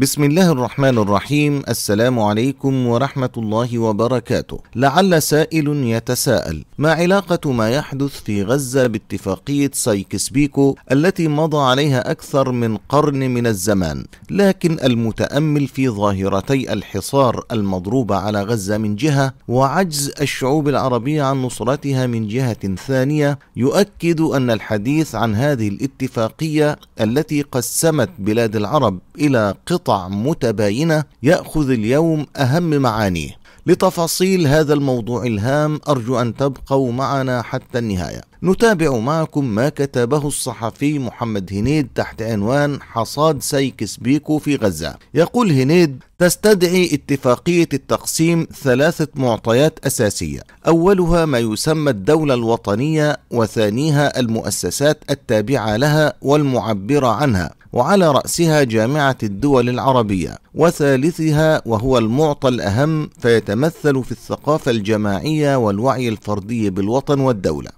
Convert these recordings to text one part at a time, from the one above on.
بسم الله الرحمن الرحيم السلام عليكم ورحمة الله وبركاته لعل سائل يتساءل ما علاقة ما يحدث في غزة باتفاقية سايكس بيكو التي مضى عليها أكثر من قرن من الزمان لكن المتأمل في ظاهرتي الحصار المضروبة على غزة من جهة وعجز الشعوب العربية عن نصرتها من جهة ثانية يؤكد أن الحديث عن هذه الاتفاقية التي قسمت بلاد العرب إلى قطع قطع متباينة يأخذ اليوم أهم معانيه لتفاصيل هذا الموضوع الهام أرجو أن تبقوا معنا حتى النهاية نتابع معكم ما كتبه الصحفي محمد هنيد تحت عنوان حصاد سيكس بيكو في غزة يقول هنيد تستدعي اتفاقية التقسيم ثلاثة معطيات أساسية أولها ما يسمى الدولة الوطنية وثانيها المؤسسات التابعة لها والمعبرة عنها وعلى رأسها جامعة الدول العربية وثالثها وهو المعطى الأهم فيتمثل في الثقافة الجماعية والوعي الفردي بالوطن والدولة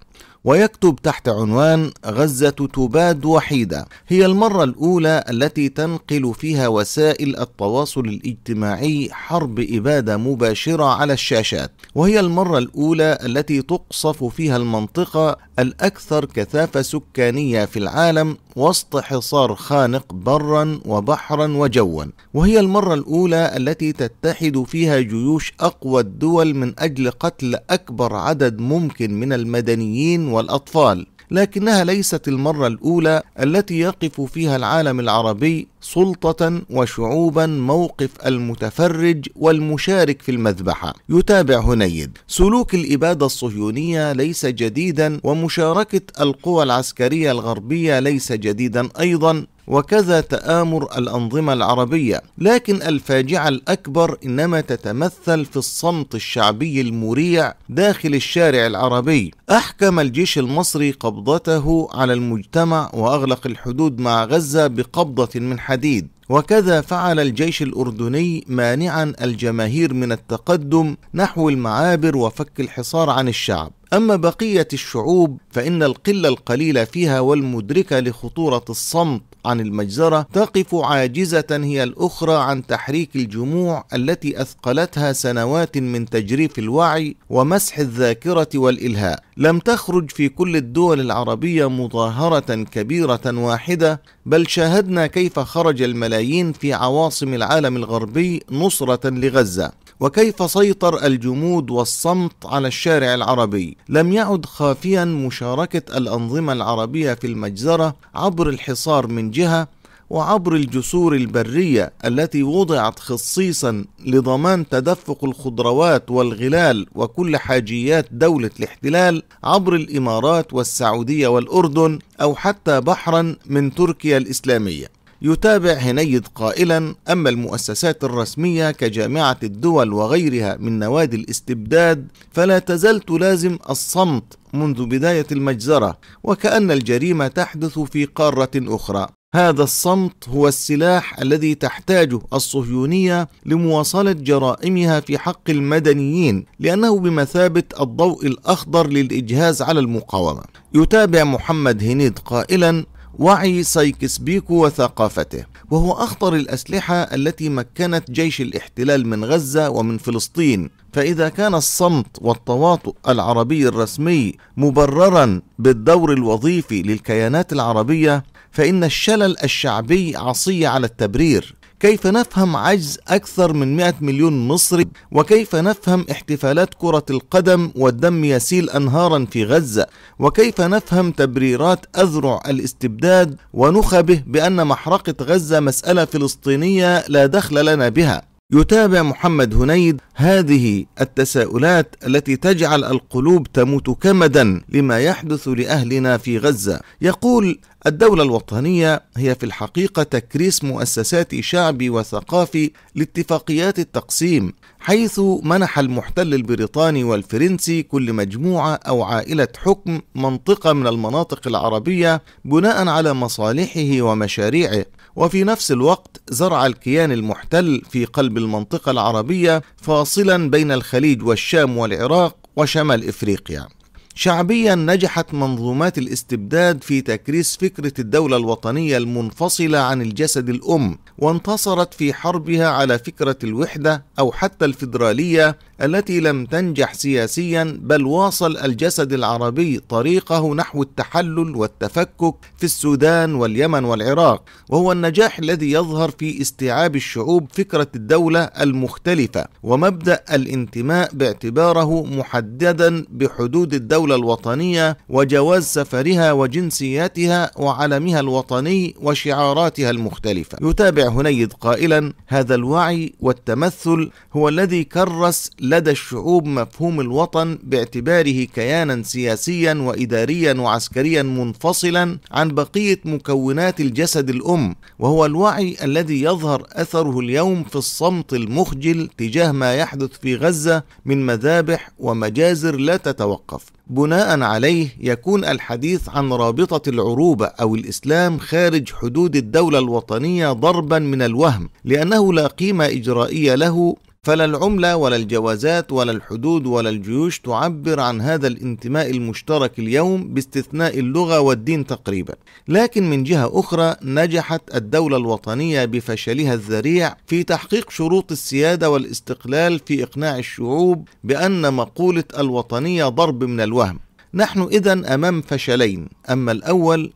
ويكتب تحت عنوان غزة تباد وحيدة هي المرة الأولى التي تنقل فيها وسائل التواصل الاجتماعي حرب إبادة مباشرة على الشاشات وهي المرة الأولى التي تقصف فيها المنطقة الأكثر كثافة سكانية في العالم وسط حصار خانق برا وبحرا وجوا وهي المرة الأولى التي تتحد فيها جيوش أقوى الدول من أجل قتل أكبر عدد ممكن من المدنيين والأطفال لكنها ليست المرة الأولى التي يقف فيها العالم العربي سلطة وشعوبا موقف المتفرج والمشارك في المذبحة يتابع هنيد سلوك الإبادة الصهيونية ليس جديدا ومشاركة القوى العسكرية الغربية ليس جديدا أيضا وكذا تآمر الأنظمة العربية، لكن الفاجعة الأكبر إنما تتمثل في الصمت الشعبي المريع داخل الشارع العربي. أحكم الجيش المصري قبضته على المجتمع وأغلق الحدود مع غزة بقبضة من حديد. وكذا فعل الجيش الأردني مانعا الجماهير من التقدم نحو المعابر وفك الحصار عن الشعب أما بقية الشعوب فإن القلة القليلة فيها والمدركة لخطورة الصمت عن المجزرة تقف عاجزة هي الأخرى عن تحريك الجموع التي أثقلتها سنوات من تجريف الوعي ومسح الذاكرة والإلهاء لم تخرج في كل الدول العربية مظاهرة كبيرة واحدة بل شاهدنا كيف خرج الملايين في عواصم العالم الغربي نصرة لغزة وكيف سيطر الجمود والصمت على الشارع العربي لم يعد خافيا مشاركة الأنظمة العربية في المجزرة عبر الحصار من جهة وعبر الجسور البرية التي وضعت خصيصا لضمان تدفق الخضروات والغلال وكل حاجيات دولة الاحتلال عبر الإمارات والسعودية والأردن أو حتى بحرا من تركيا الإسلامية يتابع هنيد قائلا أما المؤسسات الرسمية كجامعة الدول وغيرها من نوادي الاستبداد فلا تزال تلازم الصمت منذ بداية المجزرة وكأن الجريمة تحدث في قارة أخرى هذا الصمت هو السلاح الذي تحتاجه الصهيونية لمواصلة جرائمها في حق المدنيين لأنه بمثابة الضوء الأخضر للإجهاز على المقاومة يتابع محمد هنيد قائلا وعي سايكس بيكو وثقافته وهو أخطر الأسلحة التي مكنت جيش الاحتلال من غزة ومن فلسطين فإذا كان الصمت والتواطؤ العربي الرسمي مبررا بالدور الوظيفي للكيانات العربية فإن الشلل الشعبي عصي على التبرير كيف نفهم عجز أكثر من 100 مليون مصري وكيف نفهم احتفالات كرة القدم والدم يسيل أنهارا في غزة وكيف نفهم تبريرات أذرع الاستبداد ونخبه بأن محرقة غزة مسألة فلسطينية لا دخل لنا بها يتابع محمد هنيد هذه التساؤلات التي تجعل القلوب تموت كمدا لما يحدث لاهلنا في غزه يقول الدولة الوطنية هي في الحقيقة تكريس مؤسسات شعبي وثقافي لاتفاقيات التقسيم، حيث منح المحتل البريطاني والفرنسي كل مجموعة أو عائلة حكم منطقة من المناطق العربية بناء على مصالحه ومشاريعه، وفي نفس الوقت زرع الكيان المحتل في قلب المنطقة العربية فاصلا بين الخليج والشام والعراق وشمال إفريقيا شعبيا نجحت منظومات الاستبداد في تكريس فكره الدوله الوطنيه المنفصله عن الجسد الام وانتصرت في حربها على فكره الوحده او حتى الفيدراليه التي لم تنجح سياسيا بل واصل الجسد العربي طريقه نحو التحلل والتفكك في السودان واليمن والعراق وهو النجاح الذي يظهر في استيعاب الشعوب فكره الدوله المختلفه ومبدا الانتماء باعتباره محددا بحدود الدوله الدولة الوطنية وجواز سفرها وجنسياتها وعلمها الوطني وشعاراتها المختلفة يتابع هنيد قائلا هذا الوعي والتمثل هو الذي كرس لدى الشعوب مفهوم الوطن باعتباره كيانا سياسيا وإداريا وعسكريا منفصلا عن بقية مكونات الجسد الأم وهو الوعي الذي يظهر أثره اليوم في الصمت المخجل تجاه ما يحدث في غزة من مذابح ومجازر لا تتوقف بناء عليه يكون الحديث عن رابطه العروبه او الاسلام خارج حدود الدوله الوطنيه ضربا من الوهم لانه لا قيمه اجرائيه له فلا العملة ولا الجوازات ولا الحدود ولا الجيوش تعبر عن هذا الانتماء المشترك اليوم باستثناء اللغة والدين تقريبا لكن من جهة أخرى نجحت الدولة الوطنية بفشلها الذريع في تحقيق شروط السيادة والاستقلال في إقناع الشعوب بأن مقولة الوطنية ضرب من الوهم نحن إذا أمام فشلين أما الأول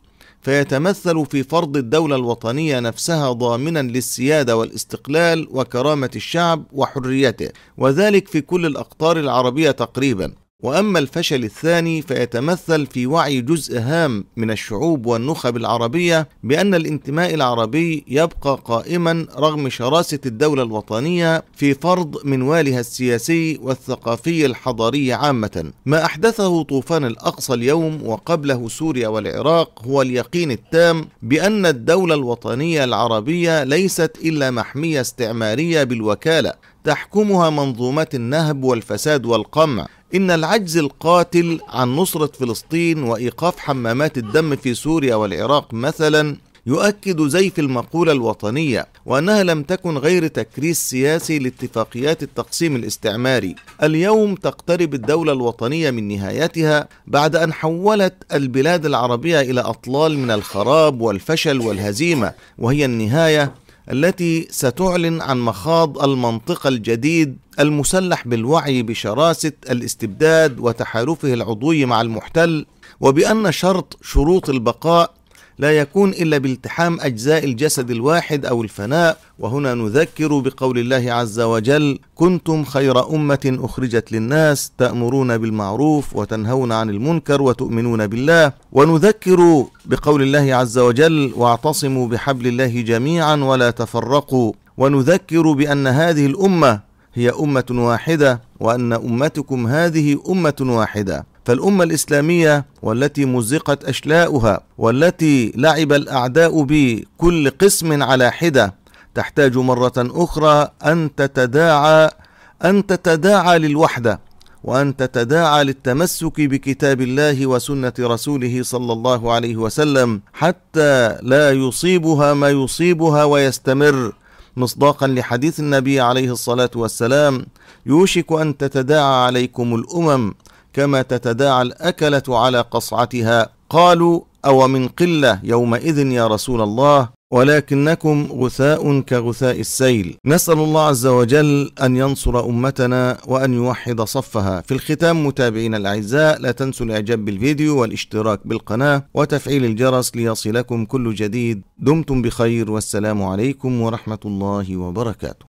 فيتمثل في فرض الدولة الوطنية نفسها ضامنا للسيادة والاستقلال وكرامة الشعب وحريته وذلك في كل الأقطار العربية تقريبا وأما الفشل الثاني فيتمثل في وعي جزء هام من الشعوب والنخب العربية بأن الانتماء العربي يبقى قائما رغم شراسة الدولة الوطنية في فرض منوالها السياسي والثقافي الحضاري عامة ما أحدثه طوفان الأقصى اليوم وقبله سوريا والعراق هو اليقين التام بأن الدولة الوطنية العربية ليست إلا محمية استعمارية بالوكالة تحكمها منظومات النهب والفساد والقمع إن العجز القاتل عن نصرة فلسطين وإيقاف حمامات الدم في سوريا والعراق مثلا يؤكد زيف المقولة الوطنية وأنها لم تكن غير تكريس سياسي لاتفاقيات التقسيم الاستعماري اليوم تقترب الدولة الوطنية من نهايتها بعد أن حولت البلاد العربية إلى أطلال من الخراب والفشل والهزيمة وهي النهاية التي ستعلن عن مخاض المنطقة الجديد المسلح بالوعي بشراسة الاستبداد وتحالفه العضوي مع المحتل وبأن شرط شروط البقاء لا يكون إلا بالتحام أجزاء الجسد الواحد أو الفناء وهنا نذكر بقول الله عز وجل كنتم خير أمة أخرجت للناس تأمرون بالمعروف وتنهون عن المنكر وتؤمنون بالله ونذكر بقول الله عز وجل واعتصموا بحبل الله جميعا ولا تفرقوا ونذكر بأن هذه الأمة هي أمة واحدة وأن أمتكم هذه أمة واحدة فالأمة الإسلامية والتي مزقت أشلاؤها والتي لعب الأعداء بكل قسم على حدة تحتاج مرة أخرى أن تتداعى أن تتداعى للوحدة وأن تتداعى للتمسك بكتاب الله وسنة رسوله صلى الله عليه وسلم حتى لا يصيبها ما يصيبها ويستمر مصداقا لحديث النبي عليه الصلاة والسلام يوشك أن تتداعى عليكم الأمم كما تتداعى الأكلة على قصعتها قالوا أو من قلة يومئذ يا رسول الله ولكنكم غثاء كغثاء السيل نسأل الله عز وجل أن ينصر أمتنا وأن يوحد صفها في الختام متابعينا الأعزاء لا تنسوا الإعجاب بالفيديو والاشتراك بالقناة وتفعيل الجرس ليصلكم كل جديد دمتم بخير والسلام عليكم ورحمة الله وبركاته